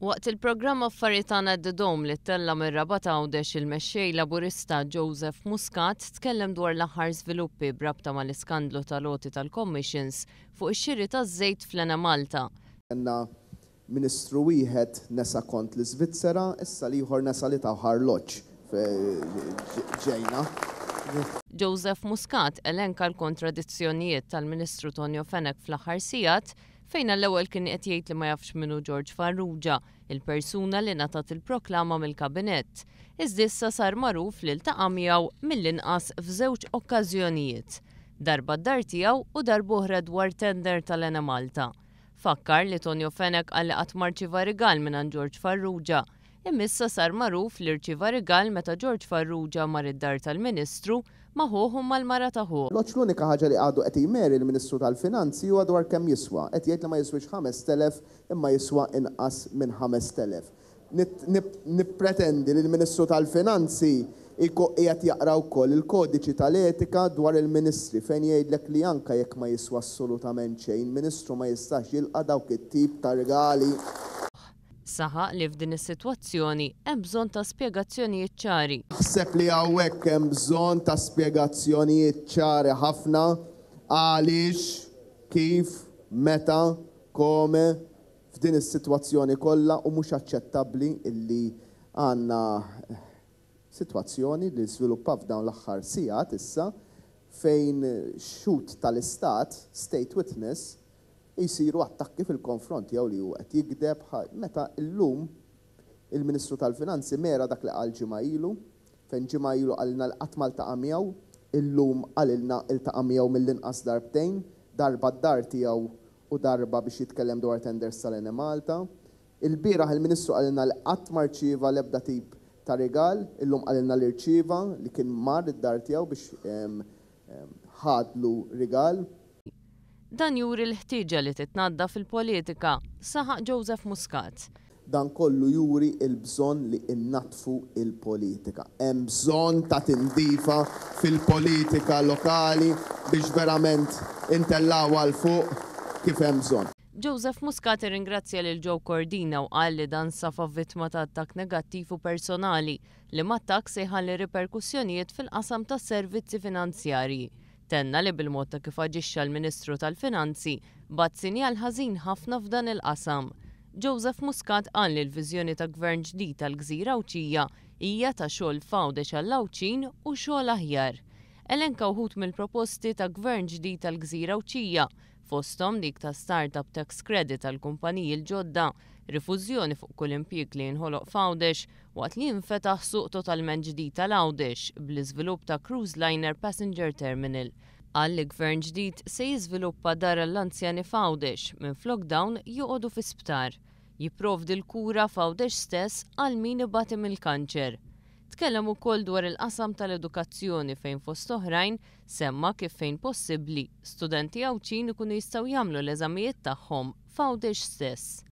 Waqt il-programm affaritana d-dom li t-tella mir-rabat għawdex il-mexxej laburista Joseph Muscat tkellem dwar l-aħħar sviluppi brabta mal iskandlu tal-oti tal-commissions fuq ix-xiri taż-żejt flena Malta. Għanna ministru wieħed nesa kont l iżvizzera issa liħor nesa li taħħar loċ ġejna. Joseph Muscat elenka l-kontradizzjonijiet tal-Ministru Tonio Fenek fl-aħħar sijat fejn l-ewwel kien qed jgħid li ma jafx minnu George Farrugia, il-persuna li natat il-proklama mill-kabinett. Iżda sar magħruf li ltaqa' miegħu mill-inqas f'żewġ okkażjonijiet. Darba d-dar tiegħu u darba oħra dwar tender tal-Ena Malta. Fakkar li Tonio Fenek għalli qatt marċi varigal minn George Farrugia Imissa sar magħruf li rċiva rigal meta George Farrugia mar id-dar tal-Ministru maħuħum mal-mara taħu. Loċ l-unika ħaġa li għadu qed jmeri l-Ministru tal-Finanzi huwa dwar kemm jiswa. Għet jgħid li ma jiswix 5,000 imma jiswa inqas minn 5,000. Nippretendi li l-Ministru tal-Finanzi jgħat jaqra wkoll il-kodiċi tal-etika dwar il-ministri fejn jgħidlek li anka jekk ma jiswa assolutament xejn, ministru ma jistax jilqa dawk it-tip ta' regali Saħa li f'din is-sitwazzjoni hemm bżonn ta' spjegazzjonijiet ċari. Ħseb li hawnhekk hemm bżonn ta' spjegazzjonijiet ċari ħafna għaliex kif meta kome f'din is-sitwazzjoni kollha u mhux aċċettabbli illi għandna sitwazzjoni li żviluppa f'dawn l-aħħar sigħat issa fejn xut tal-istat, state witness, jisiru attakki fil-konfront jew li huwa qed jikdeb meta llum il-Ministru tal-Finanzi mera dak li qal ġimajlu fejn ġimajlu għalina l-qatt Malta il illum għalilna il-taqa' miegħu mill-inqas darbtejn darba d-dar tiegħu u darba biex jitkellem dwar tenders tal Malta. Il-biraħ il-Ministru għalina l-qatt ċiva l-ebda tip ta' il illum għalina l-irċiva li kien mar id-dar tiegħu biex ħadlu rigal. Dan juri l ħtieġa li titnadda fil-politika, saħaq Joseph Muscat. Dan kollu juri il-bżon li innatfu il-politika. Hemm bżon ta' tindifa fil-politika lokali biex verament intellaw għal fuq kif hemm bżon. Joseph Muscat ringrazzja lil Joe Cordina u qal li dan safa vittma ta' attak negattiv u personali li ma' attakk se ħalli riperkussjonijiet fil-qasam tas servizzi finanzjarji tenna li bil-mod ta' kif aġixxa l-Ministru tal-Finanzi bat sinjal ħażin ħafna f'dan il-qasam. Joseph Muscat qal li l-viżjoni ta' gvern ġdid tal-Gżira Awċija hija ta' xogħol fawdex għall-Awċin u xogħol aħjar. Elenka uħut mill-proposti ta' gvern ġdid tal-Gżira Awċija fostom dik ta' Startup Tax Credit għal kumpaniji l-ġodda, rifużjoni fuq kull impjieg li jinħoloq f'Għawdex waqt li jinfetaħ suq totalment ġdid tal-Għawdex bl-iżvilupp ta' Cruise Liner Passenger Terminal. Għalli gvern ġdid se jiżviluppa dar l-anzjani f'Għawdex minn flok dawn joqogħdu fi sptar. Jiprovdi l-kura f'Għawdex stess għal min ibati il kanċer Tkellem ukoll dwar il-qasam tal-edukazzjoni fejn fost oħrajn semma kif fejn possibbli studenti għawċin ikunu jistgħu jagħmlu l-eżamijiet tagħhom f'għawdex stess.